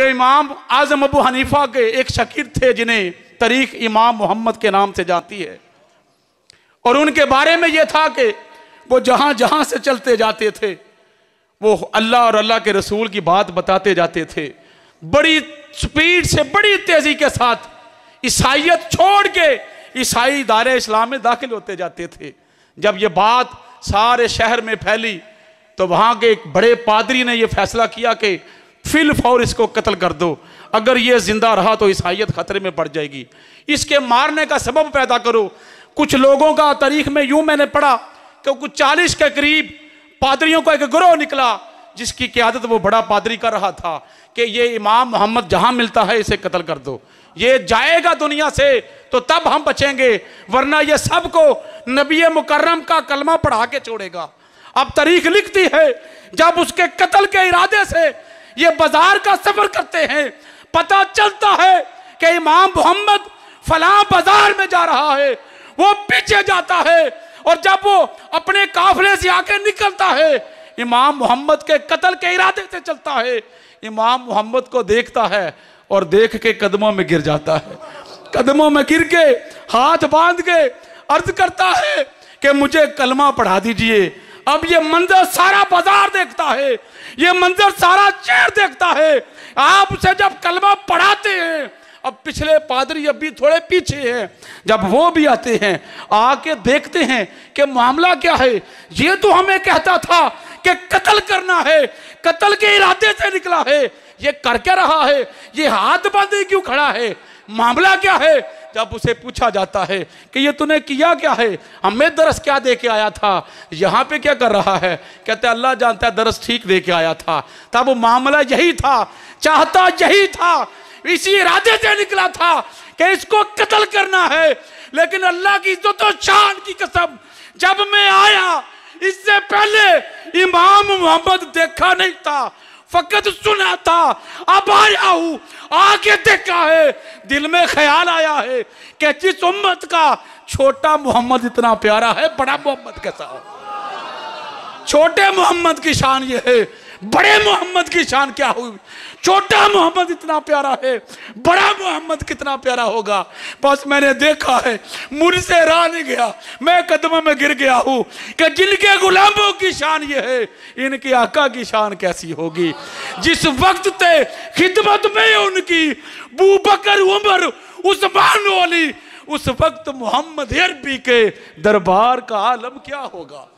कि इमाम आजम अबू हनीफा के एक शकीर थे जिन्हें तरीक इमाम मोहम्मद के नाम से जाती है और उनके बारे में यह था कि वो जहां जहां से चलते जाते थे वो अल्लाह और अल्लाह के रसूल की बात बताते जाते थे बड़ी स्पीड से बड़ी तेज़ी के साथ ईसाइत छोड़ के ईसाई दायरे इस्लाम में दाखिल होते जाते थे जब ये बात सारे शहर में फैली तो वहां के एक बड़े पादरी ने यह फैसला किया कि फिल फौर इसको कत्ल कर दो अगर ये जिंदा रहा तो ईसाइत खतरे में पड़ जाएगी इसके मारने का सबब पैदा करो कुछ लोगों का तारीख में यूं मैंने पढ़ा कि कुछ चालीस के करीब पादरियों का एक ग्रोह निकला जिसकी क्यादत वो बड़ा पादरी कर रहा था कि ये इमाम मोहम्मद जहां मिलता है इसे कत्ल कर दो ये जाएगा दुनिया से तो तब हम बचेंगे वरना यह सबको नबी मुकर्रम का कलमा पढ़ा के छोड़ेगा अब तारीख लिखती है जब उसके कत्ल के इरादे से ये बाजार का सफर करते हैं पता चलता है कि इमाम मोहम्मद फला बाजार में जा रहा है वो पीछे जाता है और जब वो अपने काफले से आके निकलता है इमाम मोहम्मद के कत्ल के इरादे से चलता है इमाम मोहम्मद को देखता है और देख के कदमों में गिर जाता है कदमों में गिर के हाथ बांध के अर्ज करता है कि मुझे कलमा पढ़ा दीजिए अब ये मंजर सारा बाजार देखता है ये मंजर सारा चेहर देखता है आप उसे जब कलमा पढ़ाते हैं अब पिछले पादरी अब भी थोड़े पीछे हैं जब वो भी आते हैं आके देखते हैं कि मामला क्या है ये तो हमें कहता था कि कत्ल करना है कत्ल के इरादे से निकला है ये करके रहा है ये हाथ बांधे क्यों खड़ा है मामला क्या है जब उसे पूछा जाता है कि ये तूने किया क्या है हमें दरस क्या दे के आया था यहाँ पे क्या कर रहा है कहते अल्लाह जानता है दरस ठीक दे के आया था तब मामला यही था चाहता यही था इसी इरादे से निकला था कि इसको कत्ल करना है लेकिन अल्लाह की इज्जत तो शान की कसम जब मैं आया इससे पहले इमाम मोहम्मद देखा नहीं था फकत सुना था अब आया हूं आके देखा है दिल में ख्याल आया है कि जिस उम्मत का छोटा मोहम्मद इतना प्यारा है बड़ा मोहम्मद कैसा हो छोटे मोहम्मद की शान ये है बड़े मोहम्मद की शान क्या हुई छोटा मोहम्मद इतना प्यारा है बड़ा मोहम्मद कितना प्यारा होगा बस मैंने देखा है मुर से रहा नहीं गया मैं कदमों में गिर गया हूँ कि जिनके गुलामों की शान ये है इनकी आका की शान कैसी होगी जिस वक्त थे खिदमत में उनकी बू बकर उमर उस्मान वाली उस वक्त मोहम्मद अरबी के दरबार का आलम क्या होगा